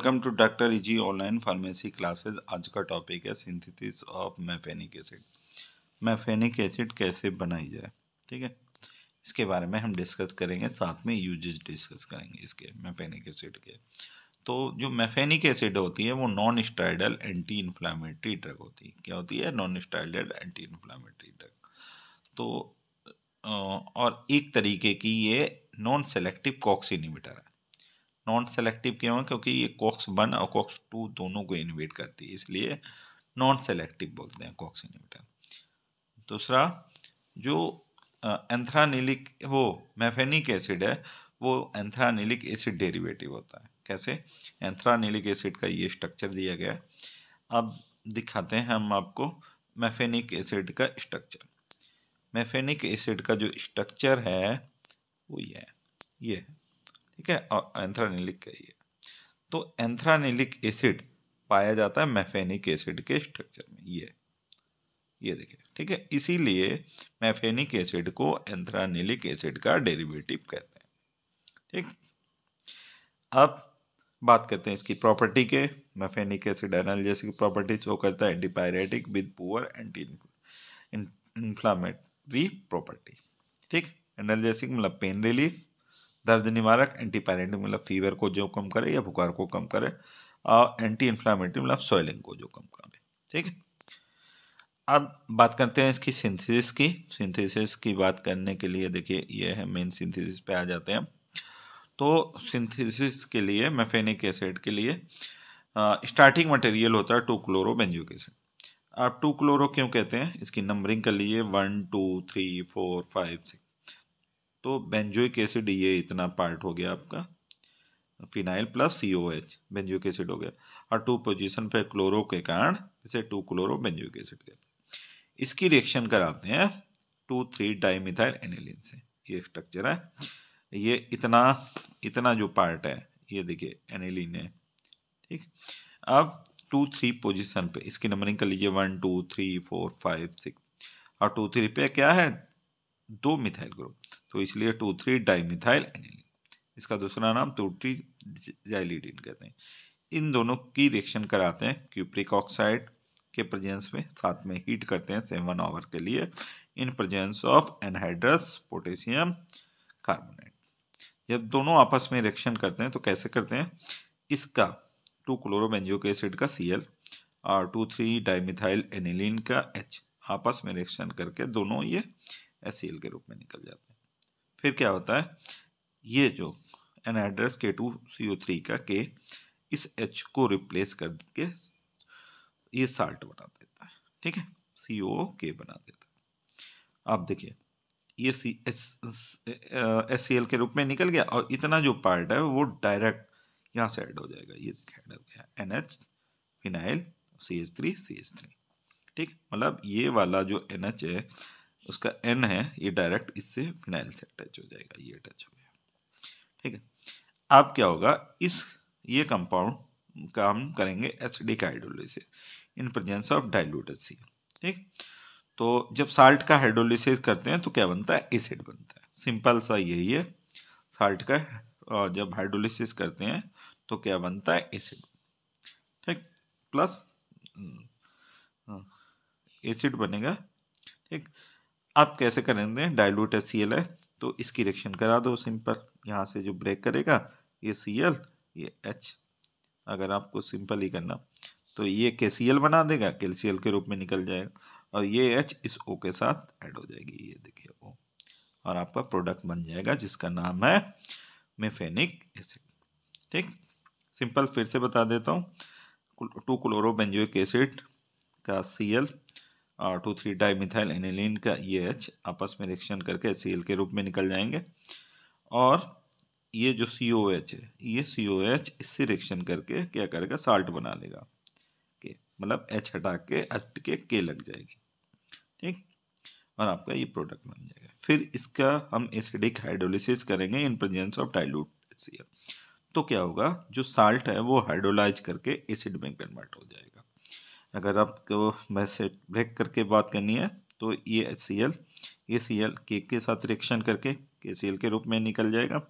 welcome to doctor easy online pharmacy classes आज का topic है synthesis of mefenamic acid mefenamic acid कैसे बनाई जाए ठीक है इसके बारे में हम डिस्कस करेंगे साथ में यूजेस डिस्कस करेंगे इसके मैफेनिक एसिड के तो जो मैफेनिक एसिड होती है वो non steroidal anti inflammatory drug होती है क्या होती है non steroidal anti inflammatory drug तो और एक तरीके की ये नॉन सेलेक्टिव कॉक्स है नॉन सेलेक्टिव क्यों है क्योंकि ये कॉक्स वन और कॉक्स टू दोनों को इन्वेट करती है इसलिए नॉन सेलेक्टिव बोलते हैं कॉक्स इन्वेटर दूसरा जो एंथ्रानिलिक वो मैफेनिक एसिड है वो एंथ्रानिलिक एसिड डेरिवेटिव होता है कैसे एंथ्रानिलिक एसिड का ये स्ट्रक्चर दिया गया अब दिखाते हैं हम आपको मैफेनिक एसिड का स्ट्रक्चर मैफेनिक एसिड का जो स्ट्रक्चर है वो ये है ये है ठीक है एंथ्रानिलिक का तो एंथ्रानिलिक एसिड पाया जाता है मैफेनिक एसिड के स्ट्रक्चर में ये ये देखिए ठीक है इसीलिए मैफेनिक एसिड को एंथ्रानिलिक एसिड का डेरिवेटिव कहते हैं ठीक अब बात करते हैं इसकी प्रॉपर्टी के मैफेनिक एसिड जैसी प्रॉपर्टी शो करता है antipyretic with poor anti inflammatory property ठीक एनर्जेसिक मतलब पेन रिलीफ दर्द निवारक पैरेंटिक मतलब फीवर को जो कम करे या बुखार को कम करे और एंटी इन्फ्लामेटरी मतलब सोइलिंग को जो कम करे ठीक है अब बात करते हैं इसकी सिंथेसिस की सिंथेसिस की बात करने के लिए देखिए ये है मेन सिंथेसिस पे आ जाते हैं तो सिंथेसिस के लिए मेफेनिक एसिड के लिए स्टार्टिंग मटेरियल होता है टू क्लोरो बेंजोक एसिड आप टू क्लोरो क्यों कहते हैं इसकी नंबरिंग कर लिए one two three four five six तो बेंजोइक एसिड ये इतना पार्ट हो गया आपका phenyl plus C O H benzoic acid हो गया और टू पोजिशन पे क्लोरो के कारण इसे टू क्लोरो बेंजोइक एसिड गया इसकी रिएक्शन कराते हैं टू थ्री मिथाइल एनिलिन से ये स्ट्रक्चर है ये इतना इतना जो पार्ट है ये देखिए एनिलिन है ठीक अब टू थ्री पोजिशन पे इसकी नंबरिंग कर लीजिए one two three four five six और टू थ्री पे क्या है दो मिथाइल ग्रुप तो इसलिए टू थ्री डाइमिथाइल एनिलिन इसका दूसरा नाम टू थ्री जाइलिडीन कहते हैं इन दोनों की रिएक्शन कराते हैं क्यूप्रिक ऑक्साइड के प्रजेंस में साथ में हीट करते हैं सेवन आवर के लिए in presence of anhydrous potassium carbonate जब दोनों आपस में रिएक्शन करते हैं तो कैसे करते हैं इसका टू क्लोरोबेंजोक एसिड का सी एल और टू थ्री डाइमिथाइल एनिलीन का एच आपस में रिएक्शन करके दोनों ये एस के रूप में निकल जाते हैं फिर क्या होता है ये जो एन एड्रेस K two C O three का के इस एच को रिप्लेस करके ये साल्ट बना देता है ठीक है सी ओ के बना देता है आप देखिए ये C S S C L के रूप में निकल गया और इतना जो पार्ट है वो डायरेक्ट यहाँ से ऐड हो जाएगा ये ऐड हो गया N H phenyl C H three C H three ठीक मतलब ये वाला जो एन एच है उसका एन है ये डायरेक्ट इससे फिनाइल से अटैच हो जाएगा ये अटैच हो गया ठीक है अब क्या होगा इस ये कंपाउंड का हम करेंगे एच डी का hydrolysis in presence of diluted C ठीक तो जब साल्ट का हाइड्रोलिसिस करते हैं तो क्या बनता है एसिड बनता है सिंपल सा यही है साल्ट का और जब हाइड्रोलिसिस करते हैं तो क्या बनता है एसिड ठीक प्लस एसिड बनेगा ठीक अब कैसे करेंगे डायलूट एस सी एल है तो इसकी रिएक्शन करा दो सिंपल यहाँ से जो ब्रेक करेगा ये सी एल ये एच अगर आपको सिंपल ही करना तो ये के सी एल बना देगा एल के रूप में निकल जाएगा और ये एच इस ओ के साथ ऐड हो जाएगी ये देखिए ओ और आपका प्रोडक्ट बन जाएगा जिसका नाम है मेफेनिक एसिड ठीक सिंपल फिर से बता देता हूँ टू क्लोरोबेंजोइक एसिड का C L two three type methyl aniline का ये e एच आपस में रिएक्शन करके सी के रूप में निकल जाएंगे और ये जो सी ओ एच है ये सी ओ एच इससे रिएक्शन करके क्या करेगा साल्ट बना लेगा के मतलब एच हटा के हट के के लग जाएगी ठीक और आपका ये प्रोडक्ट बन जाएगा फिर इसका हम एसिडिक हाइड्रोलिसिस करेंगे in presence of dilute C तो क्या होगा जो साल्ट है वो हाइड्रोलाइज करके एसिड में कन्वर्ट हो जाएगा अगर आपको मैसे ब्रेक करके बात करनी है तो ये एच सी एल ये सी एल के के साथ रिएक्शन करके के सी एल के रूप में निकल जाएगा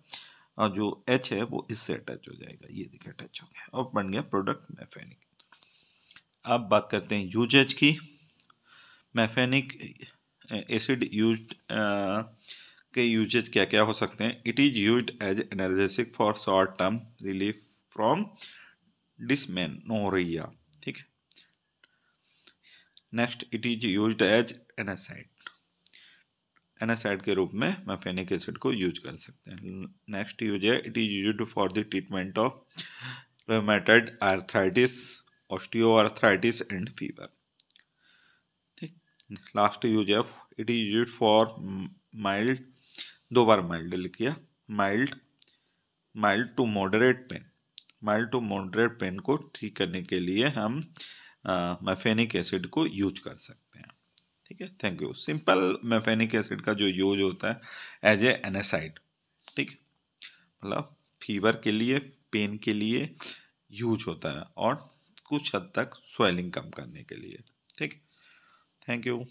और जो एच है वो इससे अटैच हो जाएगा ये देखिए अटैच हो गया और बन गया प्रोडक्ट मैफेनिक अब बात करते हैं यूजेज की मैफेनिक एसिड यूज के यूजेज क्या क्या हो सकते हैं it is use as analgesic for short term relief from dysmenorrhea next it is use as antacid antacid के रूप में मैफेनिक एसिड को यूज कर सकते हैं नेक्स्ट यूज है it is use for the treatment of rheumatoid arthritis osteo arthritis and fever ठीक last use है it is use for mild दो बार माइल्ड लिखिए mild mild to moderate pain mild to moderate pain को ठीक करने के लिए हम मैफेनिक एसिड को यूज कर सकते हैं ठीक है thank you simple mefenamic acid का जो यूज होता है एज ए एनासाइड ठीक मतलब फीवर के लिए पेन के लिए यूज होता है और कुछ हद तक स्वेलिंग कम करने के लिए ठीक थैंक यू